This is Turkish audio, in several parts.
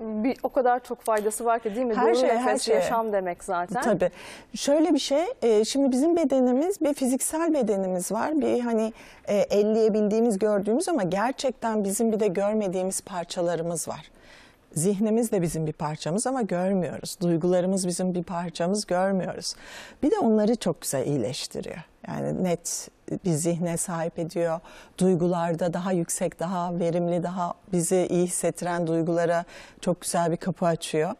bir, o kadar çok faydası var ki değil mi? Her Doğru şey, nefes, her şey. yaşam demek zaten. Tabii. Şöyle bir şey, e, şimdi bizim bedenimiz bir fiziksel bedenimiz var. Bir hani e, elleyebildiğimiz, gördüğümüz ama gerçekten bizim bir de görmediğimiz parçalarımız var. Zihnimiz de bizim bir parçamız ama görmüyoruz. Duygularımız bizim bir parçamız görmüyoruz. Bir de onları çok güzel iyileştiriyor. Yani net bir zihne sahip ediyor. Duygularda daha yüksek, daha verimli, daha bizi iyi hissettiren duygulara çok güzel bir kapı açıyor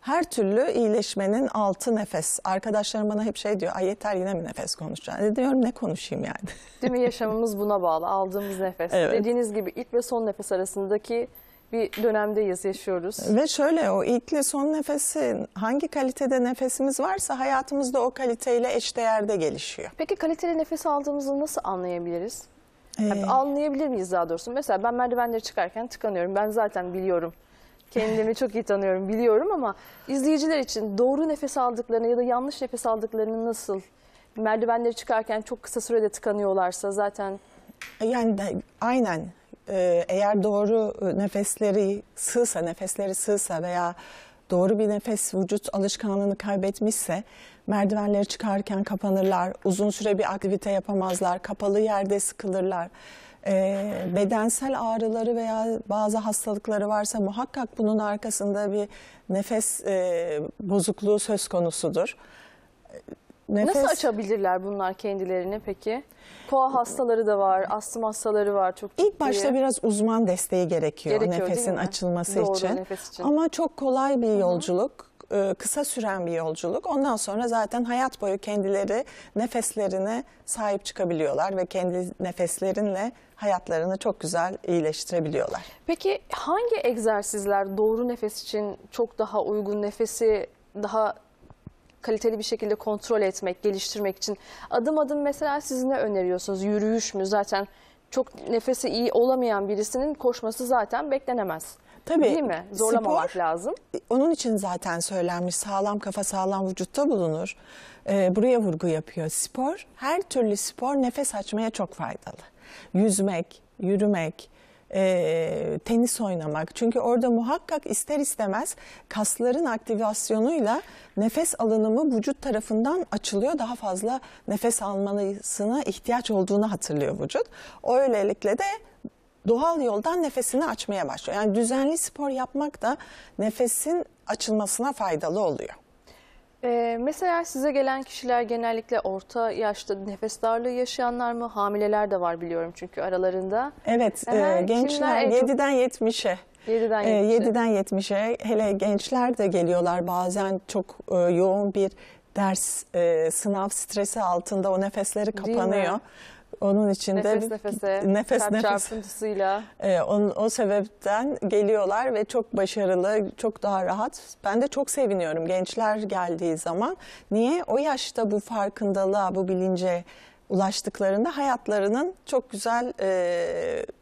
her türlü iyileşmenin altı nefes. Arkadaşlarım bana hep şey diyor, ay yeter yine mi nefes konuşacaksın? E diyorum ne konuşayım yani. Değil mi? Yaşamımız buna bağlı, aldığımız nefes. Evet. Dediğiniz gibi ilk ve son nefes arasındaki bir dönemdeyiz, yaşıyoruz. Ve şöyle o ilkle son nefesi hangi kalitede nefesimiz varsa hayatımızda o kaliteyle eşdeğerde gelişiyor. Peki kaliteli nefes aldığımızı nasıl anlayabiliriz? Ee... Yani anlayabilir miyiz daha doğrusu? Mesela ben merdivenleri çıkarken tıkanıyorum. Ben zaten biliyorum. Kendimi çok iyi tanıyorum, biliyorum ama izleyiciler için doğru nefes aldıklarını ya da yanlış nefes aldıklarını nasıl? Merdivenleri çıkarken çok kısa sürede tıkanıyorlarsa zaten... Yani aynen e, eğer doğru nefesleri sığsa, nefesleri sığsa veya doğru bir nefes vücut alışkanlığını kaybetmişse merdivenleri çıkarken kapanırlar, uzun süre bir aktivite yapamazlar, kapalı yerde sıkılırlar. E, bedensel ağrıları veya bazı hastalıkları varsa muhakkak bunun arkasında bir nefes e, bozukluğu söz konusudur. Nefes. Nasıl açabilirler bunlar kendilerini peki? Koa hastaları da var, astım hastaları var çok ciddi. İlk başta biraz uzman desteği gerekiyor, gerekiyor nefesin açılması Doğru, için. Nefes için. Ama çok kolay bir yolculuk. Hı -hı e, kısa süren bir yolculuk. Ondan sonra zaten hayat boyu kendileri nefeslerine sahip çıkabiliyorlar ve kendi nefeslerinle hayatlarını çok güzel iyileştirebiliyorlar. Peki hangi egzersizler doğru nefes için çok daha uygun, nefesi daha kaliteli bir şekilde kontrol etmek, geliştirmek için adım adım mesela siz ne öneriyorsunuz? Yürüyüş mü? Zaten çok nefesi iyi olamayan birisinin koşması zaten beklenemez. Tabii. Değil mi? Zorlamamak spor, lazım. E, onun için zaten söylenmiş sağlam kafa sağlam vücutta bulunur. Ee, buraya vurgu yapıyor. Spor, her türlü spor nefes açmaya çok faydalı. Yüzmek, yürümek, e, tenis oynamak. Çünkü orada muhakkak ister istemez kasların aktivasyonuyla nefes alınımı vücut tarafından açılıyor. Daha fazla nefes almasına ihtiyaç olduğunu hatırlıyor vücut. O öylelikle de doğal yoldan nefesini açmaya başlıyor. Yani düzenli spor yapmak da nefesin açılmasına faydalı oluyor. Ee, mesela size gelen kişiler genellikle orta yaşta nefes darlığı yaşayanlar mı? Hamileler de var biliyorum çünkü aralarında. Evet, e, gençler 7'den 70'e 7'den 70'e. 7'den 70'e hele gençler de geliyorlar bazen çok e, yoğun bir ders, e, sınav stresi altında o nefesleri kapanıyor. Onun için nefes nefese, nefes kalp nefes E, on, o sebepten geliyorlar ve çok başarılı, çok daha rahat. Ben de çok seviniyorum gençler geldiği zaman. Niye? O yaşta bu farkındalığa, bu bilince ulaştıklarında hayatlarının çok güzel e,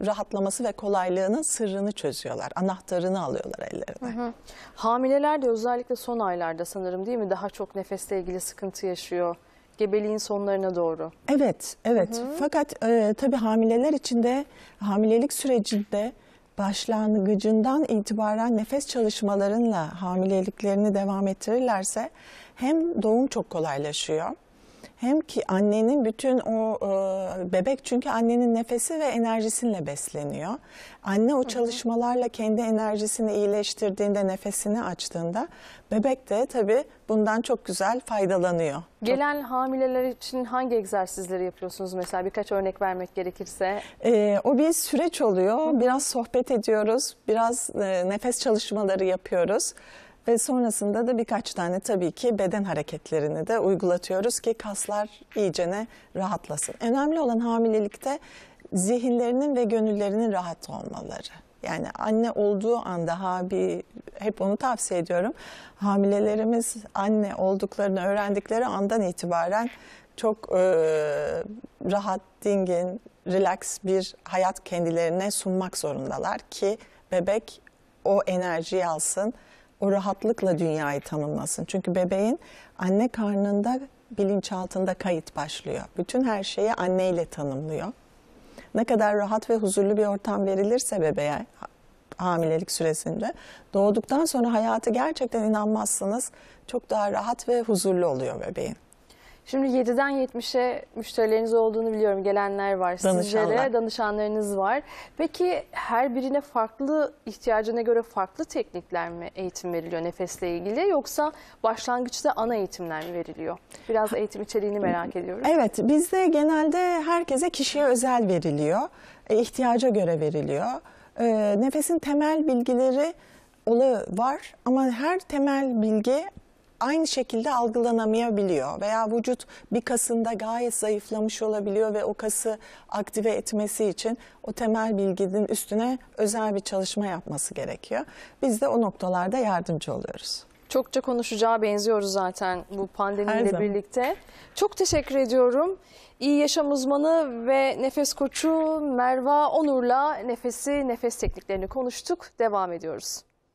rahatlaması ve kolaylığının sırrını çözüyorlar. Anahtarını alıyorlar ellerine. Hı hı. Hamileler de özellikle son aylarda sanırım değil mi daha çok nefesle ilgili sıkıntı yaşıyor. Gebeliğin sonlarına doğru. Evet, evet. Hı -hı. Fakat e, tabii hamileler içinde, hamilelik sürecinde başlangıcından itibaren nefes çalışmalarınla hamileliklerini devam ettirirlerse hem doğum çok kolaylaşıyor hem ki annenin bütün o e, bebek çünkü annenin nefesi ve enerjisinle besleniyor. Anne o çalışmalarla kendi enerjisini iyileştirdiğinde, nefesini açtığında bebek de tabii bundan çok güzel faydalanıyor. Gelen hamileler için hangi egzersizleri yapıyorsunuz mesela birkaç örnek vermek gerekirse? Ee, o bir süreç oluyor. Biraz sohbet ediyoruz, biraz e, nefes çalışmaları yapıyoruz. Ve sonrasında da birkaç tane tabii ki beden hareketlerini de uygulatıyoruz ki kaslar iyicene rahatlasın. Önemli olan hamilelikte zihinlerinin ve gönüllerinin rahat olmaları. Yani anne olduğu anda abi hep onu tavsiye ediyorum. Hamilelerimiz anne olduklarını öğrendikleri andan itibaren çok e, rahat, dingin, relax bir hayat kendilerine sunmak zorundalar ki bebek o enerjiyi alsın o rahatlıkla dünyayı tanımlasın. Çünkü bebeğin anne karnında bilinçaltında kayıt başlıyor. Bütün her şeyi anneyle tanımlıyor. Ne kadar rahat ve huzurlu bir ortam verilirse bebeğe hamilelik süresinde doğduktan sonra hayatı gerçekten inanmazsınız çok daha rahat ve huzurlu oluyor bebeğin. Şimdi 7'den 70'e müşterileriniz olduğunu biliyorum. Gelenler var Danışanlar. sizlere, danışanlarınız var. Peki her birine farklı, ihtiyacına göre farklı teknikler mi eğitim veriliyor nefesle ilgili yoksa başlangıçta ana eğitimler mi veriliyor? Biraz eğitim içeriğini merak ediyorum. Evet, bizde genelde herkese kişiye özel veriliyor. E, ihtiyaca göre veriliyor. E, nefesin temel bilgileri olu var ama her temel bilgi aynı şekilde algılanamayabiliyor veya vücut bir kasında gayet zayıflamış olabiliyor ve o kası aktive etmesi için o temel bilginin üstüne özel bir çalışma yapması gerekiyor. Biz de o noktalarda yardımcı oluyoruz. Çokça konuşacağı benziyoruz zaten bu pandemiyle birlikte. Çok teşekkür ediyorum. İyi Yaşam uzmanı ve nefes koçu Merva Onur'la nefesi, nefes tekniklerini konuştuk. Devam ediyoruz.